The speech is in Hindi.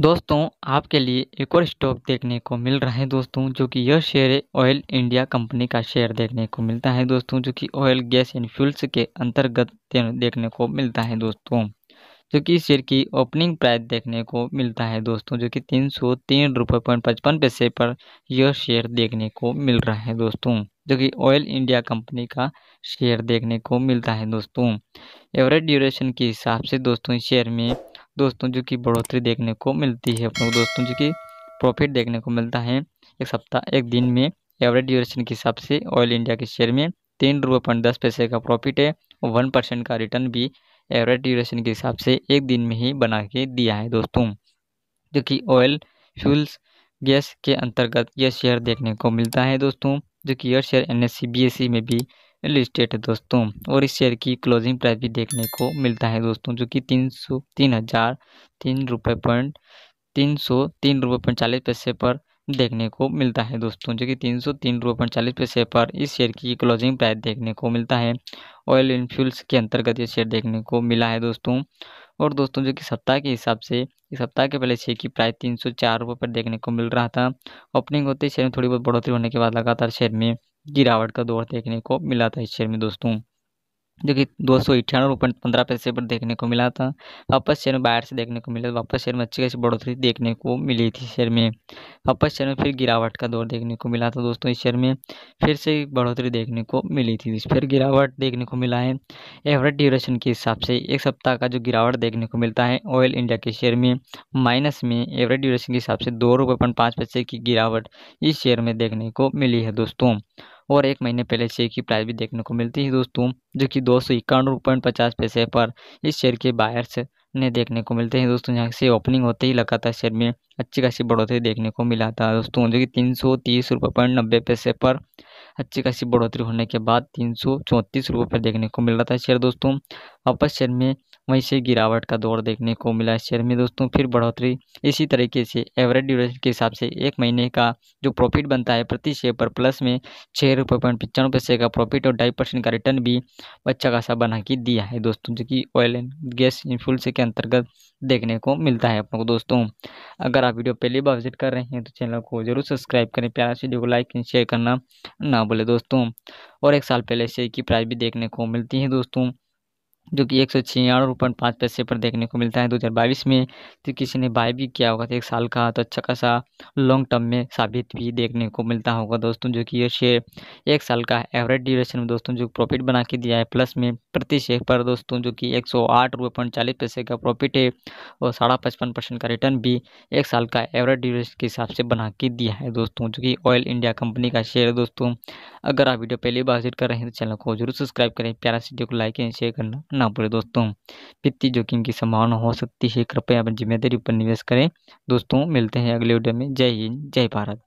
दोस्तों आपके लिए एक और स्टॉक देखने को मिल रहा है दोस्तों जो कि यह शेयर है ऑयल इंडिया कंपनी का शेयर देखने को मिलता है दोस्तों जो कि ऑयल गैस एंड फ्यूल्स के अंतर्गत देखने को मिलता है दोस्तों जो कि शेयर की ओपनिंग प्राइस देखने को मिलता है दोस्तों जो कि तीन सौ तीन रुपये पॉइंट पचपन पैसे पर यह शेयर देखने को मिल रहा है दोस्तों जो कि ऑयल इंडिया कंपनी का शेयर देखने को मिलता है दोस्तों एवरेज ड्यूरेशन के हिसाब से दोस्तों इस शेयर में दोस्तों जो कि बढ़ोतरी देखने को मिलती है अपने दोस्तों जो कि प्रॉफिट देखने को मिलता है एक सप्ताह एक दिन में एवरेज ड्यूरेशन के हिसाब से ऑयल इंडिया के शेयर में तीन रुपये पॉइंट दस पैसे का प्रॉफिट है और वन परसेंट का रिटर्न भी एवरेज ड्यूरेशन के हिसाब से एक दिन में ही बना के दिया है दोस्तों जो कि ऑयल फ्यूल्स गैस के अंतर्गत यह शेयर देखने को मिलता है दोस्तों जो कि यह शेयर एन एस में भी लिस्टेड है दोस्तों और इस शेयर की क्लोजिंग प्राइस भी देखने को मिलता है दोस्तों जो कि तीन सौ तीन हज़ार तीन रुपये पॉइंट तीन सौ तीन रुपये पॉइंट चालीस पैसे पर देखने को मिलता है दोस्तों जो कि तीन सौ तीन रुपये पॉइंट चालीस पैसे पर इस शेयर की क्लोजिंग प्राइस देखने को मिलता है ऑयल एंड फ्यूल्स के अंतर्गत ये शेयर देखने को मिला है दोस्तों और दोस्तों जो कि सप्ताह के हिसाब से इस सप्ताह के पहले शेयर की प्राइस तीन सौ चार रुपये पर देखने को मिल रहा था ओपनिंग होते शेयर में थोड़ी बहुत बढ़ोतरी होने के बाद लगातार शेयर में गिरावट का दौर देखने को मिला था इस शेयर में दोस्तों जो कि दो सौ अट्ठानवे रुपये पंद्रह पैसे पर देखने को मिला था वापस शेयर में बाहर से देखने को मिला वापस शेयर में अच्छी खासी बढ़ोतरी देखने को मिली थी शेयर में वापस शेयर में फिर गिरावट का दौर देखने को मिला था दोस्तों इस शेयर में फिर से बढ़ोतरी देखने को मिली थी फिर गिरावट देखने को मिला है एवरेज ड्यूरेशन के हिसाब से एक सप्ताह का जो गिरावट देखने को मिलता है ऑयल इंडिया के शेयर में माइनस में एवरेज ड्यूरेशन के हिसाब से दो रुपये पॉइंट पाँच पैसे की गिरावट इस शेयर में देखने को मिली है दोस्तों और एक महीने पहले शेयर की प्राइस भी देखने को मिलती है दोस्तों जो कि दो सौ इक्यानवे पॉइंट पचास पैसे पर इस शेयर के बायर्स ने देखने को मिलते हैं दोस्तों यहाँ से ओपनिंग होते ही लगातार शेयर में अच्छी खासी बढ़ोतरी देखने को मिला था दोस्तों जो कि तीन सौ तीस रुपये पॉइंट नब्बे पैसे पर अच्छी खासी बढ़ोतरी होने के बाद तीन सौ चौंतीस रुपये पर देखने को मिल रहा था शेयर दोस्तों वापस शेयर में वहीं से गिरावट का दौर देखने को मिला शेयर में दोस्तों फिर बढ़ोतरी इसी तरीके से एवरेज ड्यूरेशन के हिसाब से एक महीने का जो प्रॉफिट बनता है प्रति शेयर पर प्लस में छः रुपये पॉइंट पचानवे पैसे का प्रॉफिट और ढाई परसेंट का रिटर्न भी अच्छा खासा बना के दिया है दोस्तों जो कि ऑयल एंड गैस इन्फ्लुएंस के अंतर्गत देखने को मिलता है अपने को दोस्तों अगर आप वीडियो पहली बार विजिट कर रहे हैं तो चैनल को जरूर सब्सक्राइब करें प्यारा वीडियो को लाइक एंड शेयर करना ना भूलें दोस्तों और एक साल पहले शेयर की प्राइस भी देखने को मिलती है दोस्तों जो कि एक सौ छियानवे रुपये पाँच पैसे पर देखने को मिलता है दो हज़ार बाईस में तो किसी ने बाय भी किया होगा तो एक साल का तो अच्छा खासा लॉन्ग टर्म में साबित भी देखने को मिलता होगा दोस्तों जो कि ये शेयर एक साल का एवरेज ड्यूरेशन में दोस्तों जो प्रॉफिट बना के दिया है प्लस में प्रति शेयर पर दोस्तों जो कि एक सौ आठ रुपये पॉइंट चालीस पैसे का प्रॉफिट है और साढ़ा पचपन परसेंट का रिटर्न भी एक साल का एवरेज ड्यूरेशन के हिसाब से बना के दिया है दोस्तों जो कि ऑयल इंडिया कंपनी का शेयर दोस्तों अगर आप वीडियो पहली बार विजिट कर रहे हैं तो चैनल को जरूर सब्सक्राइब करें प्यारा वीडियो को लाइक एंड शेयर करना ना पड़े दोस्तों वित्तीय जोखिम की संभावना हो सकती है कृपया अपनी जिम्मेदारी पर निवेश करें दोस्तों मिलते हैं अगले वीडियो में जय हिंद जय भारत